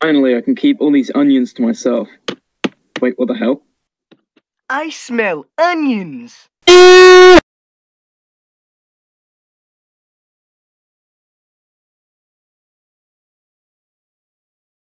Finally, I can keep all these onions to myself. Wait, what the hell? I smell onions!